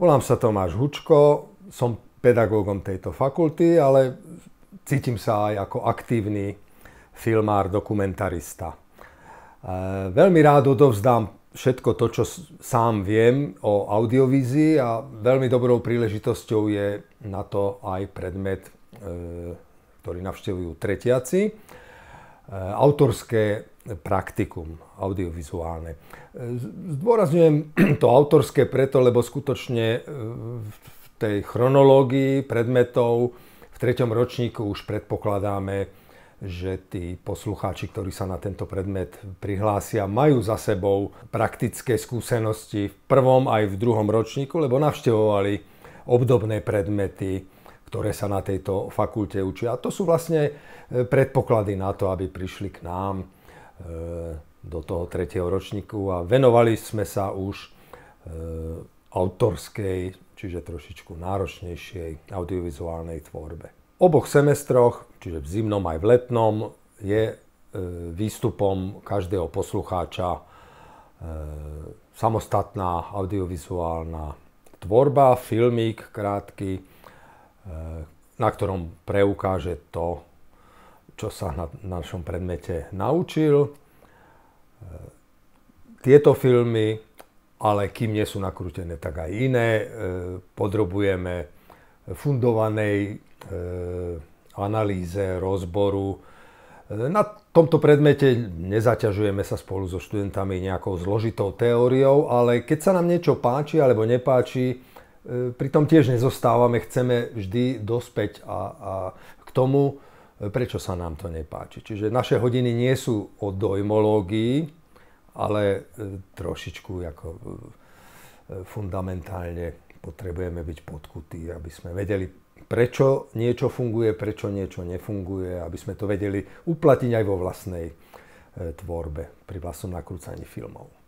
Volám sa Tomáš Hučko, som pedagógom tejto fakulty, ale cítim sa aj ako aktívny filmár, dokumentarista. E, veľmi rád odovzdám všetko to, čo sám viem o audiovízii a veľmi dobrou príležitosťou je na to aj predmet, e, ktorý navštevujú tretiaci. E, autorské praktikum audiovizuálne. E, zdôrazňujem to autorské preto, lebo skutočne e, v tej chronológii predmetov v treťom ročníku už predpokladáme, že tí poslucháči, ktorí sa na tento predmet prihlásia, majú za sebou praktické skúsenosti v prvom aj v druhom ročníku, lebo navštevovali obdobné predmety ktoré sa na tejto fakulte učia. A to sú vlastne e, predpoklady na to, aby prišli k nám e, do toho tretieho ročníku a venovali sme sa už e, autorskej, čiže trošičku náročnejšej audiovizuálnej tvorbe. V oboch semestroch, čiže v zimnom aj v letnom, je výstupom každého poslucháča samostatná audiovizuálna tvorba, filmík krátky, na ktorom preukáže to, čo sa na našom predmete naučil. E, tieto filmy, ale kým nie sú nakrútené, tak aj iné, e, podrobujeme fundovanej e, analýze, rozboru. Na tomto predmete nezaťažujeme sa spolu so študentami nejakou zložitou teóriou, ale keď sa nám niečo páči alebo nepáči, E, pri tom tiež nezostávame, chceme vždy dospäť a, a k tomu, e, prečo sa nám to nepáči. Čiže naše hodiny nie sú o dojmológii, ale e, trošičku ako fundamentálne potrebujeme byť podkutí, aby sme vedeli, prečo niečo funguje, prečo niečo nefunguje, aby sme to vedeli uplatiť aj vo vlastnej tvorbe, pri vlastnom nakrúcaní filmov.